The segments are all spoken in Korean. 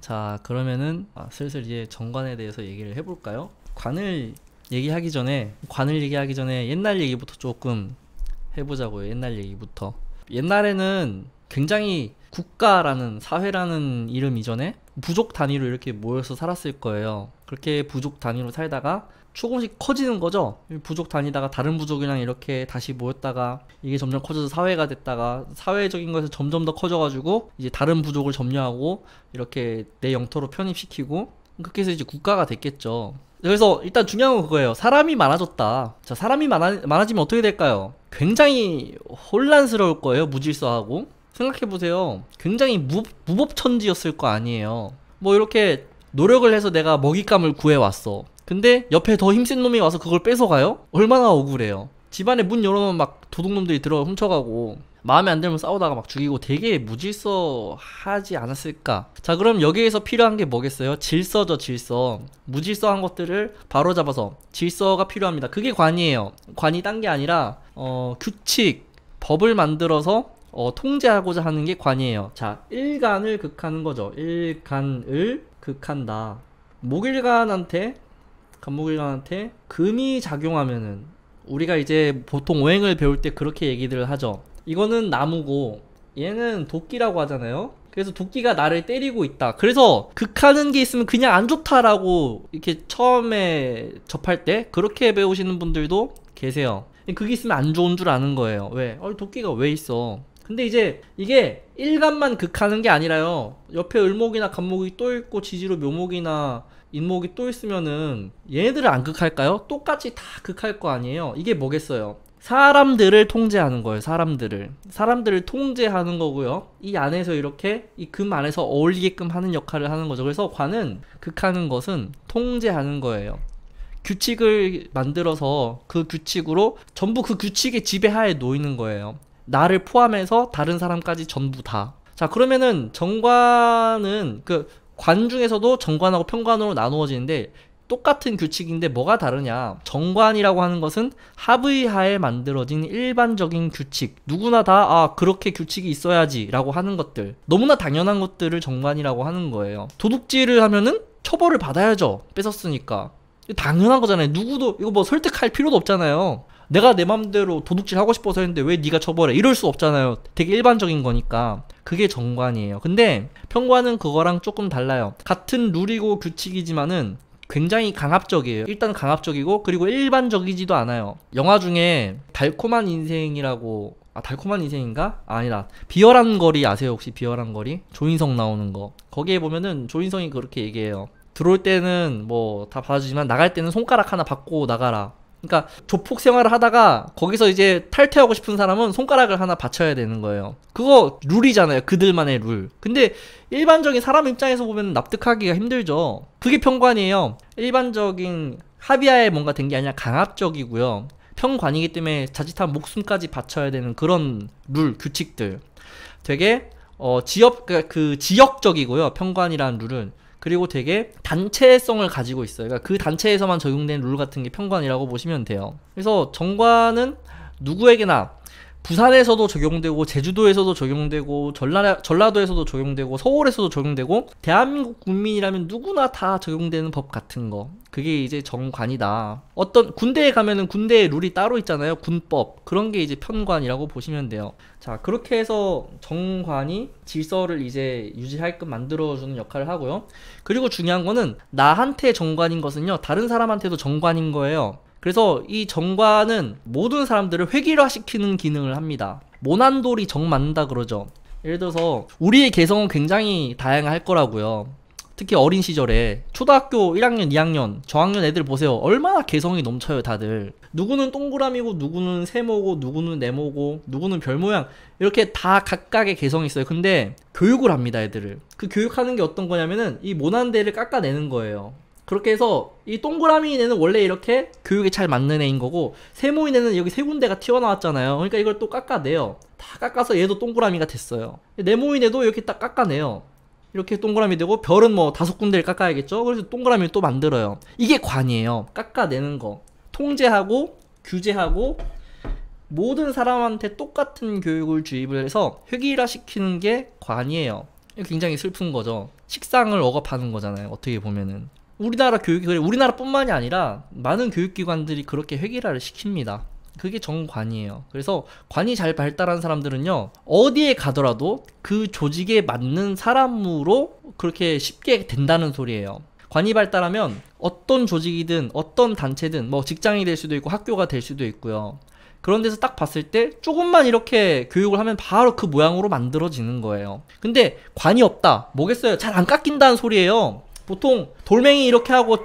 자 그러면은 아, 슬슬 이제 정관에 대해서 얘기를 해볼까요? 관을 얘기하기 전에 관을 얘기하기 전에 옛날 얘기부터 조금 해보자고요 옛날 얘기부터 옛날에는 굉장히 국가라는 사회라는 이름 이전에 부족 단위로 이렇게 모여서 살았을 거예요 그렇게 부족 단위로 살다가 조금씩 커지는 거죠. 부족 다니다가 다른 부족이랑 이렇게 다시 모였다가 이게 점점 커져서 사회가 됐다가 사회적인 것에서 점점 더 커져가지고 이제 다른 부족을 점유하고 이렇게 내 영토로 편입시키고 그렇게 해서 이제 국가가 됐겠죠. 그래서 일단 중요한 건 그거예요. 사람이 많아졌다. 자, 사람이 많아, 많아지면 어떻게 될까요? 굉장히 혼란스러울 거예요. 무질서하고. 생각해보세요. 굉장히 무, 무법천지였을 거 아니에요. 뭐 이렇게 노력을 해서 내가 먹잇감을 구해왔어. 근데 옆에 더 힘센 놈이 와서 그걸 뺏어가요? 얼마나 억울해요. 집안에 문 열어놓으면 막 도둑놈들이 들어 훔쳐가고 마음에 안 들면 싸우다가 막 죽이고 되게 무질서하지 않았을까 자 그럼 여기에서 필요한 게 뭐겠어요 질서죠 질서 무질서한 것들을 바로잡아서 질서가 필요합니다 그게 관이에요 관이 딴 게 아니라 어, 규칙 법을 만들어서 어, 통제하고자 하는 게 관이에요 자 일간을 극하는 거죠 일간을 극한다 목일간한테 감목이관한테 금이 작용하면은 우리가 이제 보통 오행을 배울 때 그렇게 얘기들을 하죠. 이거는 나무고 얘는 도끼라고 하잖아요. 그래서 도끼가 나를 때리고 있다. 그래서 극하는 게 있으면 그냥 안 좋다라고 이렇게 처음에 접할 때 그렇게 배우시는 분들도 계세요. 그게 있으면 안 좋은 줄 아는 거예요. 왜? 어, 도끼가 왜 있어? 근데 이제 이게 일간만 극하는 게 아니라요. 옆에 을목이나 간목이 또 있고 지지로 묘목이나 인목이 또 있으면은 얘네들을 안 극할까요? 똑같이 다 극할 거 아니에요. 이게 뭐겠어요? 사람들을 통제하는 거예요. 사람들을. 사람들을 통제하는 거고요. 이 안에서 이렇게 이 금 안에서 어울리게끔 하는 역할을 하는 거죠. 그래서 관은 극하는 것은 통제하는 거예요. 규칙을 만들어서 그 규칙으로 전부 그 규칙의 지배하에 놓이는 거예요. 나를 포함해서 다른 사람까지 전부 다. 자 그러면은 정관은 그관 중에서도 정관하고 편관으로 나누어지는데 똑같은 규칙인데 뭐가 다르냐 정관이라고 하는 것은 합의하에 만들어진 일반적인 규칙 누구나 다 아 그렇게 규칙이 있어야지 라고 하는 것들 너무나 당연한 것들을 정관이라고 하는 거예요 도둑질을 하면은 처벌을 받아야죠 뺏었으니까 당연한 거잖아요 누구도 이거 뭐 설득할 필요도 없잖아요 내가 내 맘대로 도둑질 하고 싶어서 했는데 왜 네가 처벌해 이럴 수 없잖아요 되게 일반적인 거니까 그게 정관이에요. 근데 평관은 그거랑 조금 달라요. 같은 룰이고 규칙이지만은 굉장히 강압적이에요. 일단 강압적이고 그리고 일반적이지도 않아요. 영화 중에 달콤한 인생이라고 아 달콤한 인생인가? 아, 아니다. 비열한 거리 아세요? 혹시 비열한 거리? 조인성 나오는 거. 거기에 보면은 조인성이 그렇게 얘기해요. 들어올 때는 뭐 다 받아주지만 나갈 때는 손가락 하나 받고 나가라. 그러니까 조폭 생활을 하다가 거기서 이제 탈퇴하고 싶은 사람은 손가락을 하나 받쳐야 되는 거예요. 그거 룰이잖아요. 그들만의 룰. 근데 일반적인 사람 입장에서 보면 납득하기가 힘들죠. 그게 평관이에요. 일반적인 합의하에 뭔가 된 게 아니라 강압적이고요. 평관이기 때문에 자칫한 목숨까지 바쳐야 되는 그런 룰, 규칙들. 되게 어, 지역, 그, 그 지역적이고요. 평관이라는 룰은. 그리고 되게 단체성을 가지고 있어요. 그러니까 그 단체에서만 적용된 룰 같은 게 평관이라고 보시면 돼요. 그래서 정관은 누구에게나 부산에서도 적용되고 제주도에서도 적용되고 전라, 전라도에서도 적용되고 서울에서도 적용되고 대한민국 국민이라면 누구나 다 적용되는 법 같은 거 그게 이제 정관이다 어떤 군대에 가면은 군대의 룰이 따로 있잖아요 군법 그런 게 이제 편관이라고 보시면 돼요 자 그렇게 해서 정관이 질서를 이제 유지할끔 만들어주는 역할을 하고요 그리고 중요한 거는 나한테 정관인 것은요 다른 사람한테도 정관인 거예요 그래서 이 정관은 모든 사람들을 획일화시키는 기능을 합니다. 모난돌이 정맞는다 그러죠. 예를 들어서 우리의 개성은 굉장히 다양할 거라고요. 특히 어린 시절에 초등학교 1학년, 2학년, 저학년 애들 보세요. 얼마나 개성이 넘쳐요, 다들. 누구는 동그라미고, 누구는 세모고, 누구는 네모고, 누구는 별 모양. 이렇게 다 각각의 개성이 있어요. 근데 교육을 합니다, 애들을. 그 교육하는 게 어떤 거냐면은 이 모난대를 깎아내는 거예요. 그렇게 해서 이 동그라미 인애는 원래 이렇게 교육에 잘 맞는 애인 거고 세모 인애는 여기 세 군데가 튀어나왔잖아요. 그러니까 이걸 또 깎아내요. 다 깎아서 얘도 동그라미가 됐어요. 네모 인애도 이렇게 딱 깎아내요. 이렇게 동그라미 되고 별은 뭐 다섯 군데를 깎아야겠죠. 그래서 동그라미를 또 만들어요. 이게 관이에요. 깎아내는 거. 통제하고 규제하고 모든 사람한테 똑같은 교육을 주입을 해서 획일화시키는 게 관이에요. 굉장히 슬픈 거죠. 식상을 억압하는 거잖아요. 어떻게 보면은. 우리나라 교육이 그래 우리나라뿐만이 아니라 많은 교육기관들이 그렇게 획일화를 시킵니다. 그게 정관이에요. 그래서 관이 잘 발달한 사람들은요, 어디에 가더라도 그 조직에 맞는 사람으로 그렇게 쉽게 된다는 소리예요. 관이 발달하면 어떤 조직이든 어떤 단체든 뭐 직장이 될 수도 있고 학교가 될 수도 있고요. 그런 데서 딱 봤을 때 조금만 이렇게 교육을 하면 바로 그 모양으로 만들어지는 거예요. 근데 관이 없다. 뭐겠어요? 잘 안 깎인다는 소리예요. 보통 돌멩이 이렇게 하고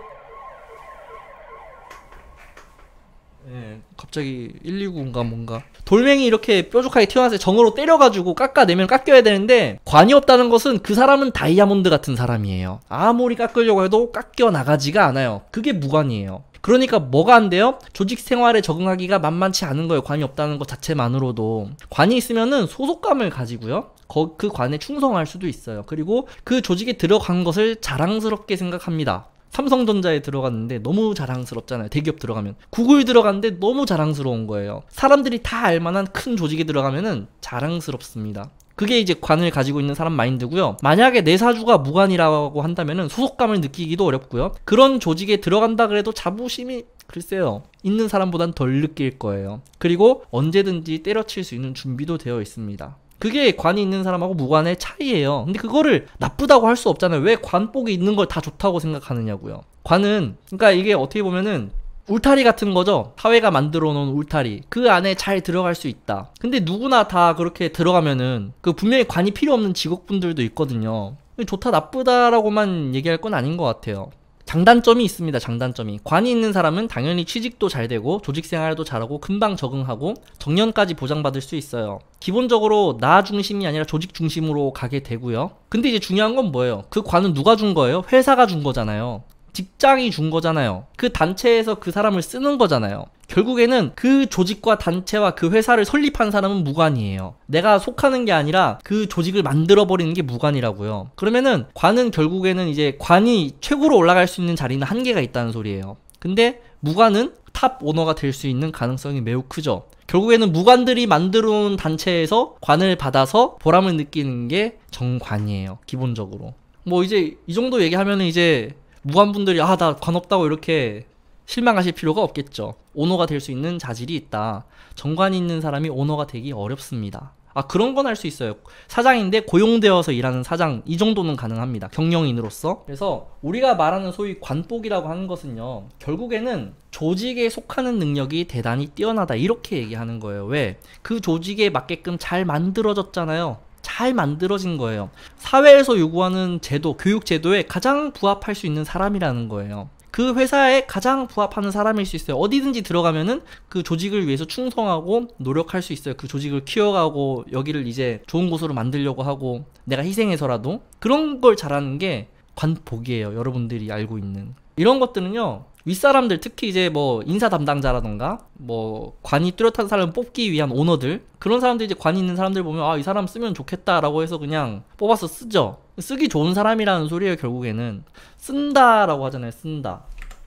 예, 갑자기 119인가 뭔가 돌멩이 이렇게 뾰족하게 튀어나와서 정으로 때려가지고 깎아내면 깎여야 되는데 관이 없다는 것은 그 사람은 다이아몬드 같은 사람이에요 아무리 깎으려고 해도 깎여 나가지가 않아요 그게 무관이에요 그러니까 뭐가 안 돼요? 조직 생활에 적응하기가 만만치 않은 거예요. 관이 없다는 것 자체만으로도. 관이 있으면은 소속감을 가지고요. 그 관에 충성할 수도 있어요. 그리고 그 조직에 들어간 것을 자랑스럽게 생각합니다. 삼성전자에 들어갔는데 너무 자랑스럽잖아요. 대기업 들어가면. 구글 들어갔는데 너무 자랑스러운 거예요. 사람들이 다 알만한 큰 조직에 들어가면은 자랑스럽습니다. 그게 이제 관을 가지고 있는 사람 마인드고요. 만약에 내 사주가 무관이라고 한다면은 소속감을 느끼기도 어렵고요. 그런 조직에 들어간다 그래도 자부심이 글쎄요. 있는 사람보단 덜 느낄 거예요. 그리고 언제든지 때려칠 수 있는 준비도 되어 있습니다. 그게 관이 있는 사람하고 무관의 차이예요. 근데 그거를 나쁘다고 할 수 없잖아요. 왜 관복이 있는 걸 다 좋다고 생각하느냐고요. 관은 그러니까 이게 어떻게 보면은 울타리 같은 거죠 사회가 만들어 놓은 울타리 그 안에 잘 들어갈 수 있다 근데 누구나 다 그렇게 들어가면은 그 분명히 관이 필요 없는 직업분들도 있거든요 좋다 나쁘다라고만 얘기할 건 아닌 것 같아요 장단점이 있습니다 장단점이 관이 있는 사람은 당연히 취직도 잘 되고 조직 생활도 잘하고 금방 적응하고 정년까지 보장받을 수 있어요 기본적으로 나 중심이 아니라 조직 중심으로 가게 되고요 근데 이제 중요한 건 뭐예요 그 관은 누가 준 거예요 회사가 준 거잖아요 직장이 준 거잖아요. 그 단체에서 그 사람을 쓰는 거잖아요. 결국에는 그 조직과 단체와 그 회사를 설립한 사람은 무관이에요. 내가 속하는 게 아니라 그 조직을 만들어버리는 게 무관이라고요. 그러면은 관은 결국에는 이제 관이 최고로 올라갈 수 있는 자리는 한계가 있다는 소리예요. 근데 무관은 탑 오너가 될 수 있는 가능성이 매우 크죠. 결국에는 무관들이 만들어 놓은 단체에서 관을 받아서 보람을 느끼는 게 정관이에요. 기본적으로. 뭐 이제 이 정도 얘기하면 은 이제 무관분들이 아 나 관없다고 이렇게 실망하실 필요가 없겠죠. 오너가 될 수 있는 자질이 있다. 정관이 있는 사람이 오너가 되기 어렵습니다. 아 그런 건 할 수 있어요. 사장인데 고용되어서 일하는 사장 이 정도는 가능합니다. 경영인으로서. 그래서 우리가 말하는 소위 관복이라고 하는 것은요. 결국에는 조직에 속하는 능력이 대단히 뛰어나다 이렇게 얘기하는 거예요. 왜? 그 조직에 맞게끔 잘 만들어졌잖아요. 잘 만들어진 거예요. 사회에서 요구하는 제도, 교육 제도에 가장 부합할 수 있는 사람이라는 거예요. 그 회사에 가장 부합하는 사람일 수 있어요. 어디든지 들어가면은 그 조직을 위해서 충성하고 노력할 수 있어요. 그 조직을 키워가고 여기를 이제 좋은 곳으로 만들려고 하고 내가 희생해서라도 그런 걸 잘하는 게 관복이에요. 여러분들이 알고 있는 이런 것들은요. 윗사람들 특히 이제 뭐 인사 담당자라던가 뭐 관이 뚜렷한 사람 을 뽑기 위한 오너들 그런 사람들이 이제 관이 있는 사람들 보면 아 이 사람 쓰면 좋겠다라고 해서 그냥 뽑아서 쓰죠 쓰기 좋은 사람이라는 소리예요 결국에는 쓴다라고 하잖아요 쓴다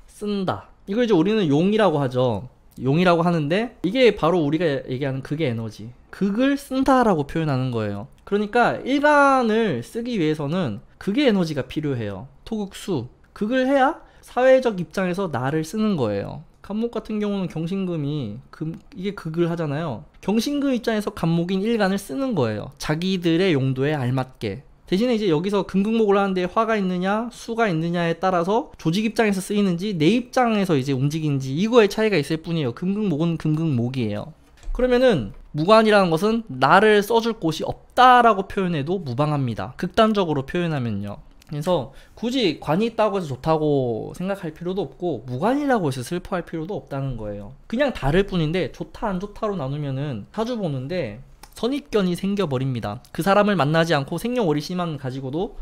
쓴다 이걸 이제 우리는 용이라고 하죠 용이라고 하는데 이게 바로 우리가 얘기하는 그게 에너지 극을 쓴다라고 표현하는 거예요 그러니까 일반을 쓰기 위해서는 그게 에너지가 필요해요 토극수 극을 해야 사회적 입장에서 나를 쓰는 거예요. 감목 같은 경우는 경신금이 금, 이게 극을 하잖아요. 경신금 입장에서 감목인 일간을 쓰는 거예요. 자기들의 용도에 알맞게. 대신에 이제 여기서 금극목을 하는데 화가 있느냐 수가 있느냐에 따라서 조직 입장에서 쓰이는지 내 입장에서 이제 움직이는지 이거의 차이가 있을 뿐이에요. 금극목은 금극목이에요. 그러면은 무관이라는 것은 나를 써줄 곳이 없다라고 표현해도 무방합니다. 극단적으로 표현하면요. 그래서 굳이 관이 있다고 해서 좋다고 생각할 필요도 없고 무관이라고 해서 슬퍼할 필요도 없다는 거예요 그냥 다를 뿐인데 좋다 안 좋다로 나누면은 자주 보는데 선입견이 생겨버립니다 그 사람을 만나지 않고 생년월일씨만 가지고도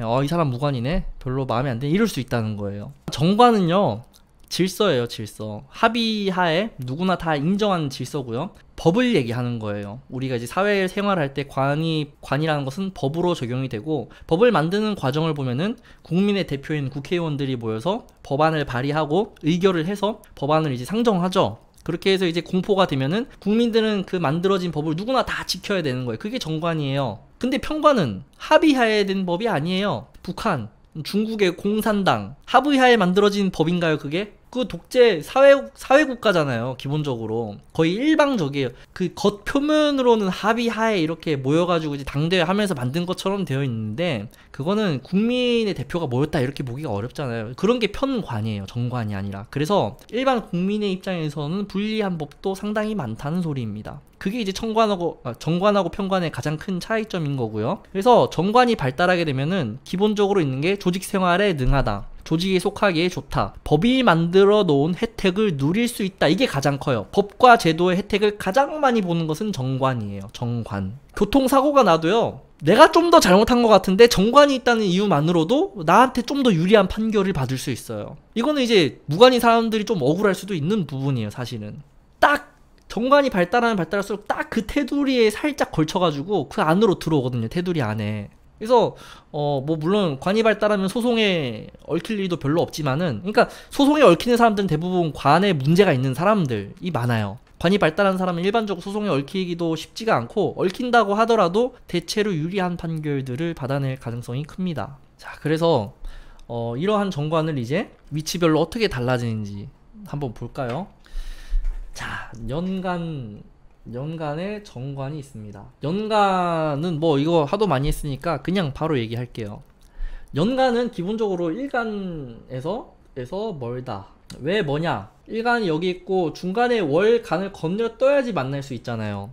어이 사람 무관이네 별로 마음에 안 드네 이럴 수 있다는 거예요 정관은요 질서예요, 질서. 합의하에 누구나 다 인정하는 질서고요. 법을 얘기하는 거예요. 우리가 이제 사회 생활할 때 관이 관이라는 것은 법으로 적용이 되고 법을 만드는 과정을 보면은 국민의 대표인 국회의원들이 모여서 법안을 발의하고 의결을 해서 법안을 이제 상정하죠. 그렇게 해서 이제 공포가 되면은 국민들은 그 만들어진 법을 누구나 다 지켜야 되는 거예요. 그게 정관이에요. 근데 평관은 합의하에 된 법이 아니에요. 북한, 중국의 공산당 합의하에 만들어진 법인가요, 그게? 그 독재 사회 사회 국가잖아요. 기본적으로 거의 일방적이에요. 그 겉 표면으로는 합의하에 이렇게 모여가지고 이제 당대회 하면서 만든 것처럼 되어 있는데 그거는 국민의 대표가 모였다 이렇게 보기가 어렵잖아요. 그런 게 편관이에요. 정관이 아니라. 그래서 일반 국민의 입장에서는 불리한 법도 상당히 많다는 소리입니다. 그게 이제 청관하고 아, 정관하고 편관의 가장 큰 차이점인 거고요. 그래서 정관이 발달하게 되면은 기본적으로 있는 게 조직 생활에 능하다. 조직에 속하기에 좋다. 법이 만들어 놓은 혜택을 누릴 수 있다. 이게 가장 커요. 법과 제도의 혜택을 가장 많이 보는 것은 정관이에요. 정관. 교통사고가 나도요. 내가 좀 더 잘못한 것 같은데 정관이 있다는 이유만으로도 나한테 좀 더 유리한 판결을 받을 수 있어요. 이거는 이제 무관인 사람들이 좀 억울할 수도 있는 부분이에요, 사실은. 정관이 발달하면 발달할수록 딱 그 테두리에 살짝 걸쳐가지고 그 안으로 들어오거든요. 테두리 안에. 그래서 어 뭐 물론 관이 발달하면 소송에 얽힐 일도 별로 없지만은 그러니까 소송에 얽히는 사람들은 대부분 관에 문제가 있는 사람들이 많아요. 관이 발달한 사람은 일반적으로 소송에 얽히기도 쉽지가 않고 얽힌다고 하더라도 대체로 유리한 판결들을 받아낼 가능성이 큽니다. 자 그래서 어 이러한 정관을 이제 위치별로 어떻게 달라지는지 한번 볼까요? 자 연간 연간의 정관이 있습니다 연간은 뭐 이거 하도 많이 했으니까 그냥 바로 얘기할게요 연간은 기본적으로 일간에서 에서 멀다 왜 뭐냐 일간이 여기 있고 중간에 월간을 건너 떠야지 만날 수 있잖아요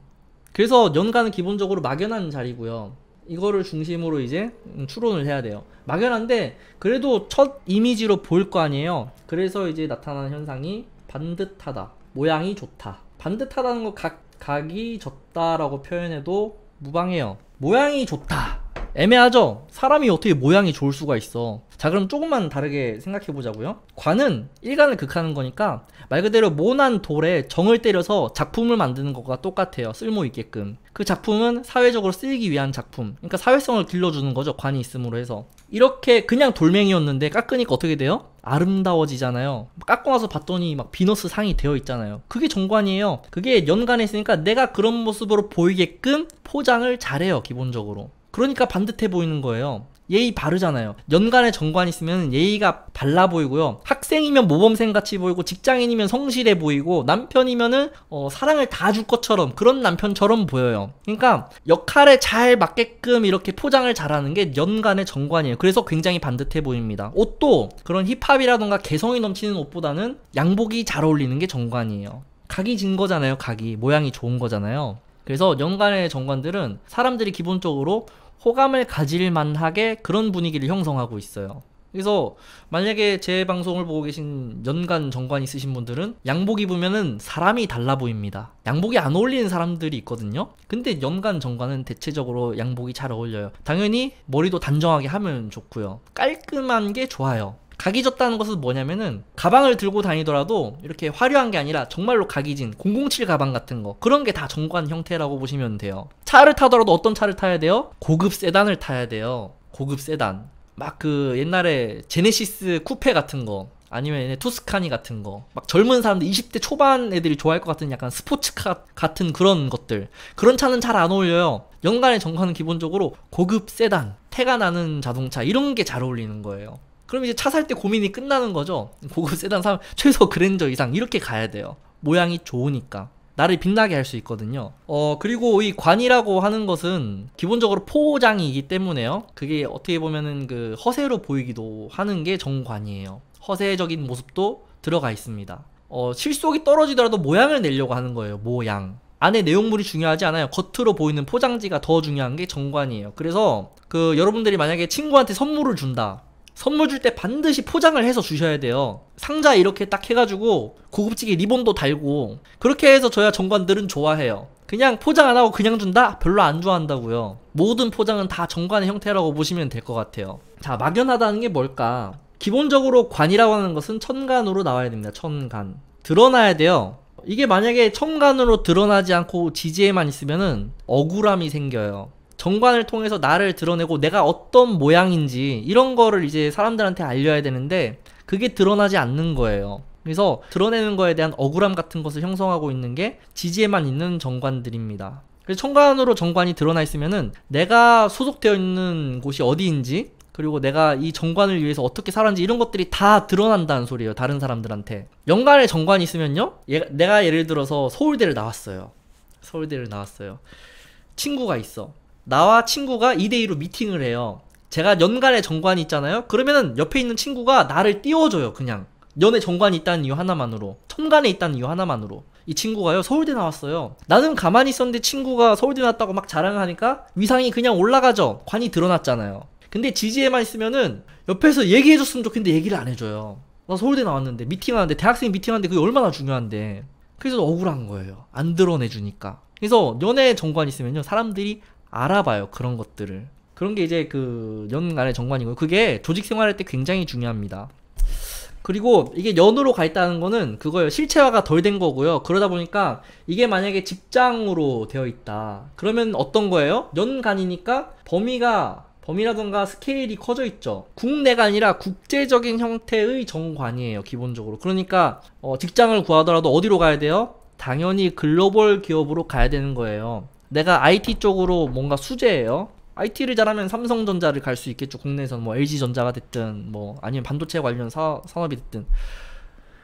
그래서 연간은 기본적으로 막연한 자리고요 이거를 중심으로 이제 음, 추론을 해야 돼요 막연한데 그래도 첫 이미지로 볼 거 아니에요 그래서 이제 나타나는 현상이 반듯하다 모양이 좋다. 반듯하다는 거 각, 각이 졌다라고 표현해도 무방해요. 모양이 좋다. 애매하죠? 사람이 어떻게 모양이 좋을 수가 있어. 자, 그럼 조금만 다르게 생각해 보자고요. 관은 일간을 극하는 거니까 말 그대로 모난 돌에 정을 때려서 작품을 만드는 것과 똑같아요. 쓸모 있게끔. 그 작품은 사회적으로 쓰이기 위한 작품. 그러니까 사회성을 길러주는 거죠. 관이 있음으로 해서. 이렇게 그냥 돌멩이였는데 깎으니까 어떻게 돼요? 아름다워지잖아요. 깎고 나서 봤더니 막 비너스 상이 되어 있잖아요. 그게 정관이에요. 그게 연관에 있으니까 내가 그런 모습으로 보이게끔 포장을 잘해요, 기본적으로. 그러니까 반듯해 보이는 거예요. 예의 바르잖아요. 연간에 정관 있으면 예의가 달라 보이고요. 학생이면 모범생 같이 보이고 직장인이면 성실해 보이고 남편이면은 어, 사랑을 다 줄 것처럼 그런 남편처럼 보여요. 그러니까 역할에 잘 맞게끔 이렇게 포장을 잘하는 게 연간의 정관이에요. 그래서 굉장히 반듯해 보입니다. 옷도 그런 힙합이라던가 개성이 넘치는 옷보다는 양복이 잘 어울리는 게 정관이에요. 각이 진 거잖아요. 각이 모양이 좋은 거잖아요. 그래서 연간의 정관들은 사람들이 기본적으로 호감을 가질 만하게 그런 분위기를 형성하고 있어요. 그래서 만약에 제 방송을 보고 계신 연간 정관 있으신 분들은 양복 입으면 사람이 달라 보입니다. 양복이 안 어울리는 사람들이 있거든요. 근데 연간 정관은 대체적으로 양복이 잘 어울려요. 당연히 머리도 단정하게 하면 좋고요. 깔끔한 게 좋아요. 각이 졌다는 것은 뭐냐면은 가방을 들고 다니더라도 이렇게 화려한 게 아니라 정말로 각이 진007 가방 같은 거 그런 게 다 정관 형태라고 보시면 돼요 차를 타더라도 어떤 차를 타야 돼요? 고급 세단을 타야 돼요 고급 세단 막 그 옛날에 제네시스 쿠페 같은 거 아니면 얘네 투스카니 같은 거 막 젊은 사람들 20대 초반 애들이 좋아할 것 같은 약간 스포츠카 같은 그런 것들 그런 차는 잘 안 어울려요 연간의 정관은 기본적으로 고급 세단 태가 나는 자동차 이런 게 잘 어울리는 거예요 그럼 이제 차 살 때 고민이 끝나는 거죠. 고급 세단 사면 최소 그랜저 이상 이렇게 가야 돼요. 모양이 좋으니까. 나를 빛나게 할 수 있거든요. 어, 그리고 이 관이라고 하는 것은 기본적으로 포장이기 때문에요. 그게 어떻게 보면은 그 허세로 보이기도 하는 게 정관이에요. 허세적인 모습도 들어가 있습니다. 어, 실속이 떨어지더라도 모양을 내려고 하는 거예요. 모양. 안에 내용물이 중요하지 않아요. 겉으로 보이는 포장지가 더 중요한 게 정관이에요. 그래서 그 여러분들이 만약에 친구한테 선물을 준다. 선물 줄 때 반드시 포장을 해서 주셔야 돼요. 상자 이렇게 딱 해가지고 고급지게 리본도 달고 그렇게 해서 저야 정관들은 좋아해요. 그냥 포장 안 하고 그냥 준다? 별로 안 좋아한다고요. 모든 포장은 다 정관의 형태라고 보시면 될 것 같아요. 자, 막연하다는 게 뭘까? 기본적으로 관이라고 하는 것은 천간으로 나와야 됩니다. 천간. 드러나야 돼요. 이게 만약에 천간으로 드러나지 않고 지지에만 있으면은 억울함이 생겨요. 정관을 통해서 나를 드러내고 내가 어떤 모양인지 이런 거를 이제 사람들한테 알려야 되는데 그게 드러나지 않는 거예요. 그래서 드러내는 거에 대한 억울함 같은 것을 형성하고 있는 게 지지에만 있는 정관들입니다. 그래서 청관으로 정관이 드러나 있으면은 내가 소속되어 있는 곳이 어디인지 그리고 내가 이 정관을 위해서 어떻게 살았는지 이런 것들이 다 드러난다는 소리예요. 다른 사람들한테. 연관에 정관이 있으면요. 얘, 예, 내가 예를 들어서 서울대를 나왔어요. 서울대를 나왔어요. 친구가 있어. 나와 친구가 2대2로 미팅을 해요. 제가 연간의 정관이 있잖아요. 그러면은 옆에 있는 친구가 나를 띄워줘요. 그냥 연애 정관이 있다는 이유 하나만으로 첨간에 있다는 이유 하나만으로 이 친구가요 서울대 나왔어요 나는 가만히 있었는데 친구가 서울대 나왔다고 막 자랑을 하니까 위상이 그냥 올라가죠 관이 드러났잖아요 근데 지지에만 있으면은 옆에서 얘기해줬으면 좋겠는데 얘기를 안 해줘요 나 서울대 나왔는데 미팅하는데 대학생 미팅하는데 그게 얼마나 중요한데 그래서 억울한 거예요 안 드러내주니까 그래서 연애 정관 이 있으면요 사람들이 알아봐요. 그런 것들을. 그런 게 이제 그 연간의 정관이고요. 그게 조직 생활할 때 굉장히 중요합니다. 그리고 이게 연으로 가 있다는 거는 그거예요. 실체화가 덜 된 거고요. 그러다 보니까 이게 만약에 직장으로 되어 있다. 그러면 어떤 거예요? 연간이니까 범위가 범위라던가 스케일이 커져 있죠. 국내가 아니라 국제적인 형태의 정관이에요, 기본적으로. 그러니까 어, 직장을 구하더라도 어디로 가야 돼요? 당연히 글로벌 기업으로 가야 되는 거예요. 내가 IT 쪽으로 뭔가 수제예요. IT를 잘하면 삼성전자를 갈 수 있겠죠. 국내에서는 뭐 LG전자가 됐든 뭐 아니면 반도체 관련 사, 산업이 됐든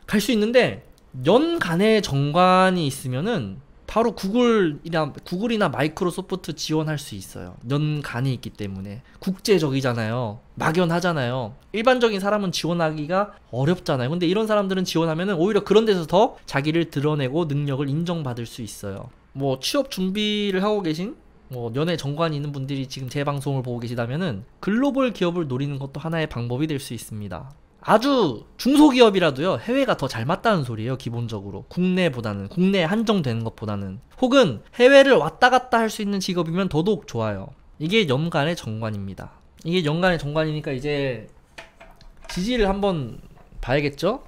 갈 수 있는데 연간의 정관이 있으면은 바로 구글이나 구글이나 마이크로소프트 지원할 수 있어요. 연간이 있기 때문에 국제적이잖아요. 막연하잖아요. 일반적인 사람은 지원하기가 어렵잖아요. 근데 이런 사람들은 지원하면은 오히려 그런 데서 더 자기를 드러내고 능력을 인정받을 수 있어요. 뭐 취업 준비를 하고 계신 뭐 연애 정관이 있는 분들이 지금 제 방송을 보고 계시다면은 글로벌 기업을 노리는 것도 하나의 방법이 될 수 있습니다. 아주 중소기업이라도요 해외가 더 잘 맞다는 소리예요 기본적으로 국내보다는 국내에 한정되는 것보다는 혹은 해외를 왔다 갔다 할 수 있는 직업이면 더더욱 좋아요 이게 연간의 정관입니다 이게 연간의 정관이니까 이제 지지를 한번 봐야겠죠